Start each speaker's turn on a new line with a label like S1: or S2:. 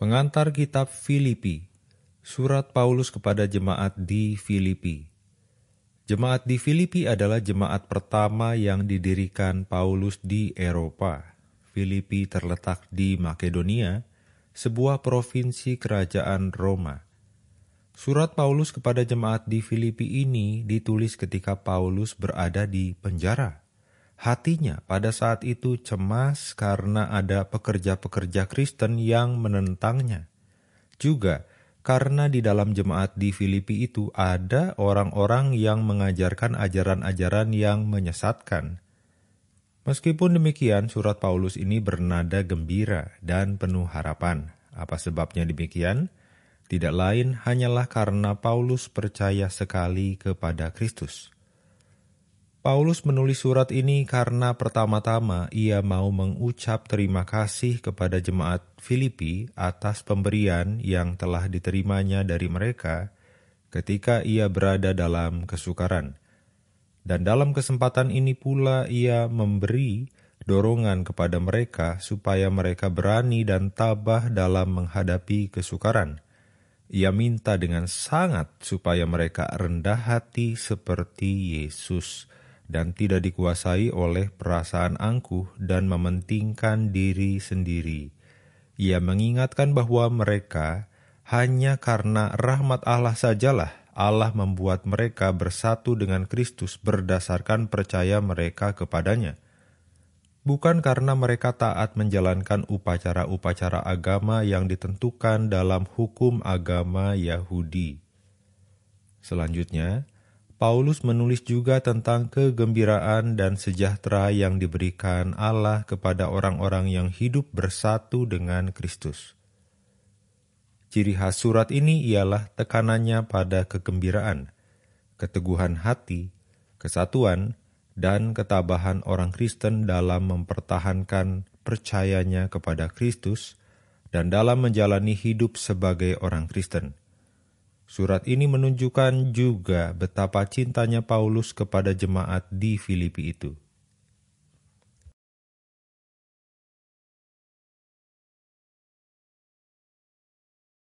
S1: Pengantar Kitab Filipi Surat Paulus kepada jemaat di Filipi Jemaat di Filipi adalah jemaat pertama yang didirikan Paulus di Eropa. Filipi terletak di Makedonia, sebuah provinsi kerajaan Roma. Surat Paulus kepada jemaat di Filipi ini ditulis ketika Paulus berada di penjara. Hatinya pada saat itu cemas karena ada pekerja-pekerja Kristen yang menentangnya. Juga karena di dalam jemaat di Filipi itu ada orang-orang yang mengajarkan ajaran-ajaran yang menyesatkan. Meskipun demikian, surat Paulus ini bernada gembira dan penuh harapan. Apa sebabnya demikian? Tidak lain hanyalah karena Paulus percaya sekali kepada Kristus. Paulus menulis surat ini karena pertama-tama ia mau mengucap terima kasih kepada jemaat Filipi atas pemberian yang telah diterimanya dari mereka ketika ia berada dalam kesukaran. Dan dalam kesempatan ini pula ia memberi dorongan kepada mereka supaya mereka berani dan tabah dalam menghadapi kesukaran. Ia minta dengan sangat supaya mereka rendah hati seperti Yesus dan tidak dikuasai oleh perasaan angkuh dan mementingkan diri sendiri. Ia mengingatkan bahwa mereka hanya karena rahmat Allah sajalah Allah membuat mereka bersatu dengan Kristus berdasarkan percaya mereka kepadanya. Bukan karena mereka taat menjalankan upacara-upacara agama yang ditentukan dalam hukum agama Yahudi. Selanjutnya, Paulus menulis juga tentang kegembiraan dan sejahtera yang diberikan Allah kepada orang-orang yang hidup bersatu dengan Kristus. Ciri khas surat ini ialah tekanannya pada kegembiraan, keteguhan hati, kesatuan, dan ketabahan orang Kristen dalam mempertahankan percayanya kepada Kristus dan dalam menjalani hidup sebagai orang Kristen. Surat ini menunjukkan juga betapa cintanya Paulus kepada jemaat di Filipi itu.